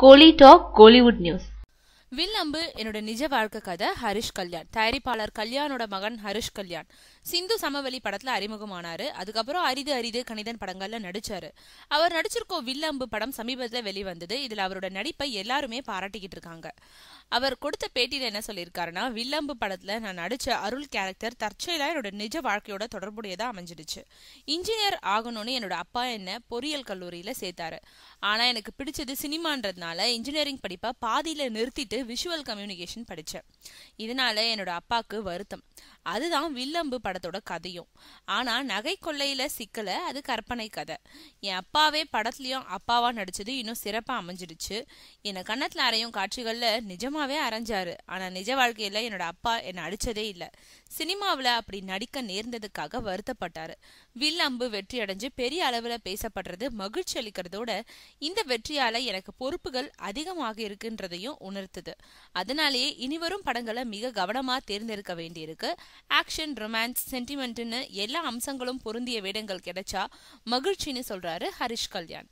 கோலி talk Kollywood news Vil Ambu என்னோட நிஜ வாழ்க்கை கதை ஹரிஷ் கல்யாண் தயாரிப்பாளர் கல்யாணோட மகன் ஹரிஷ் கல்யாண் சிந்து சமவெளி படத்துல அறிமுகமானாரு அதுக்கப்புறம் அரிது அரிது கணிதன் படங்கள்ல நடிச்சாரு அவர் நடிச்சிருக்கோ வில் அம்பு படம் சமீபத்தில் வெளிவந்தது இதுல அவரோட நடிப்பை எல்லாருமே பாராட்டிக்கிட்டு இருக்காங்க அவர் கொடுத்த பேட்டியில் என்ன சொல்லியிருக்காருன்னா வில்லம்பு படத்துல நான் நடிச்ச அருள் கேரக்டர் தற்செயலா என்னோட நிஜ வாழ்க்கையோட தொடர்புடையதா அமைஞ்சிடுச்சு இன்ஜினியர் ஆகணும்னு என்னோட அப்பா என்ன பொறியியல் கல்லூரியில சேர்த்தாரு ஆனா எனக்கு பிடிச்சது சினிமான்றதுனால இன்ஜினியரிங் படிப்பா பாதியில நிறுத்திட்டு விஷுவல் கம்யூனிகேஷன் படிச்சேன் இதனால என்னோட அப்பாவுக்கு வருத்தம் அதுதான் வில்லம்பு படத்தோட கதையும் ஆனா நகை கொள்ளையில சிக்கல அது கற்பனை கதை என் அப்பாவே படத்துலயும் அப்பாவா நடிச்சது இன்னும் சிறப்பா அமைஞ்சிடுச்சு என்ன கண்ணத்துல அறையும் காட்சிகள்ல நிஜமாவே அரைஞ்சாரு ஆனா நிஜ வாழ்க்கையில என்னோட அப்பா என்னை அடிச்சதே இல்ல சினிமாவில் அப்படி நடிக்க நேர்ந்ததுக்காக வருத்தப்பட்டாரு வில்லம்பு வெற்றி அடைஞ்சு பெரிய அளவில் பேசப்படுறது மகிழ்ச்சி அளிக்கிறதோட இந்த வெற்றியால எனக்கு பொறுப்புகள் அதிகமாக இருக்குன்றதையும் உணர்த்துது அதனாலேயே இனிவரும் படங்களை மிக கவனமாக தேர்ந்தெடுக்க வேண்டியிருக்கு ஆக்ஷன் ரொமான்ஸ் சென்டிமெண்ட்னு எல்லா அம்சங்களும் பொருந்திய வேடங்கள் கிடைச்சா மகிழ்ச்சின்னு சொல்றாரு ஹரிஷ் கல்யாண்